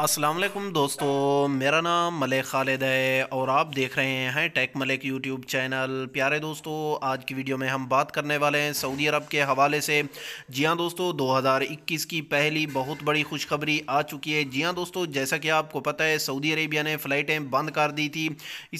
अस्सलाम वालेकुम दोस्तों मेरा नाम मलिक खालिद है और आप देख रहे हैं टेक मलिक यूट्यूब चैनल प्यारे दोस्तों आज की वीडियो में हम बात करने वाले हैं सऊदी अरब के हवाले से जी हाँ दोस्तों 2021 की पहली बहुत बड़ी खुशखबरी आ चुकी है जी हाँ दोस्तों जैसा कि आपको पता है सऊदी अरेबिया ने फ़्लाइटें बंद कर दी थी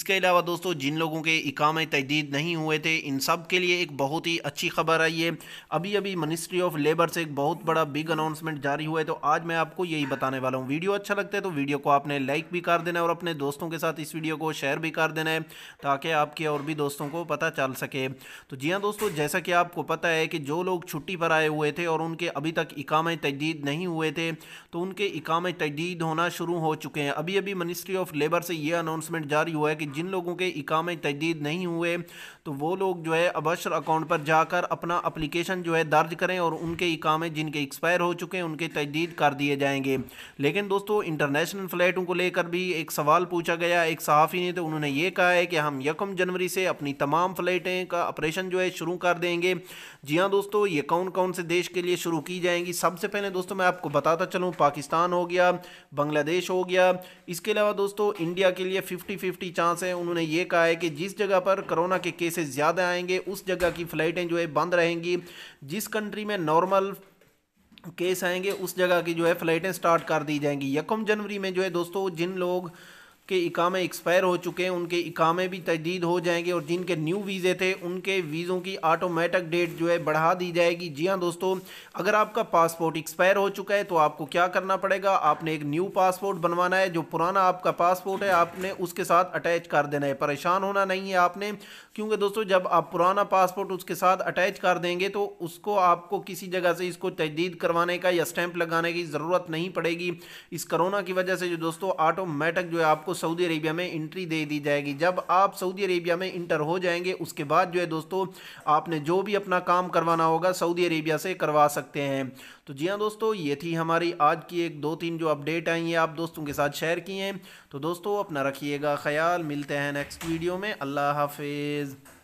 इसके अलावा दोस्तों जिन लोगों के इकाम तजदीद नहीं हुए थे इन सब के लिए एक बहुत ही अच्छी खबर आई है अभी अभी मिनिस्ट्री ऑफ लेबर से एक बहुत बड़ा बिग अनाउंसमेंट जारी हुआ है तो आज मैं आपको यही बताने वाला हूँ वीडियो अच्छा अच्छा लगता है तो वीडियो को आपने लाइक भी कर देना है और अपने दोस्तों के साथ इस वीडियो को शेयर भी कर देना है ताकि आपके और भी दोस्तों को पता चल सके तो जी हाँ दोस्तों जैसा कि आपको पता है कि जो लोग छुट्टी पर आए हुए थे और उनके अभी तक इकाम तजदीद नहीं हुए थे तो उनके इकाम तजदीद होना शुरू हो चुके हैं अभी अभी मिनिस्ट्री ऑफ लेबर से यह अनाउंसमेंट जारी हुआ है कि जिन लोगों के इकाम तजदीद नहीं हुए तो वो लोग जो है अबशर अकाउंट पर जाकर अपना अप्लीकेशन जो है दर्ज करें और उनके इकामे जिनके एक्सपायर हो चुके हैं उनके तजदीद कर दिए जाएंगे लेकिन दोस्तों इंटरनेशनल फ़्लाइटों को लेकर भी एक सवाल पूछा गया एक सहाफ़ी ने तो उन्होंने ये कहा है कि हम यकम जनवरी से अपनी तमाम फ़्लाइटें का ऑपरेशन जो है शुरू कर देंगे जी हाँ दोस्तों ये कौन कौन से देश के लिए शुरू की जाएंगी सबसे पहले दोस्तों मैं आपको बताता चलूँ पाकिस्तान हो गया बांग्लादेश हो गया इसके अलावा दोस्तों इंडिया के लिए फिफ्टी फिफ्टी चांस है उन्होंने ये कहा है कि जिस जगह पर करोना के केसेस ज़्यादा आएंगे उस जगह की फ़्लाइटें जो है बंद रहेंगी जिस कंट्री में नॉर्मल केस आएंगे उस जगह की जो है फ़्लाइटें स्टार्ट कर दी जाएंगी यकम जनवरी में जो है दोस्तों जिन लोग के इकामे एक्सपायर हो चुके हैं उनके इकामे भी तजदीद हो जाएंगे और जिनके न्यू वीज़े थे उनके वीज़ों की आटोमेटिक डेट जो है बढ़ा दी जाएगी जी हाँ दोस्तों अगर आपका पासपोर्ट एक्सपायर हो चुका है तो आपको क्या करना पड़ेगा आपने एक न्यू पासपोर्ट बनवाना है जो पुराना आपका पासपोर्ट है आपने उसके साथ अटैच कर देना है परेशान होना नहीं है आपने क्योंकि दोस्तों जब आप पुराना पासपोर्ट उसके साथ अटैच कर देंगे तो उसको आपको किसी जगह से इसको तजदीद करवाने का या स्टैंप लगाने की ज़रूरत नहीं पड़ेगी इस करोना की वजह से जो दोस्तों ऑटोमेटिक जो है आपको सऊदी अरेबिया में इंट्री दे दी जाएगी जब आप सऊदी अरेबिया में इंटर हो जाएंगे उसके बाद जो है दोस्तों आपने जो भी अपना काम करवाना होगा सऊदी अरेबिया से करवा सकते हैं तो जी हाँ दोस्तों ये थी हमारी आज की एक दो तीन जो अपडेट आई हैं आप दोस्तों के साथ शेयर किए हैं तो दोस्तों अपना रखिएगा ख्याल मिलते हैं नेक्स्ट वीडियो में अल्लाह हाफिज़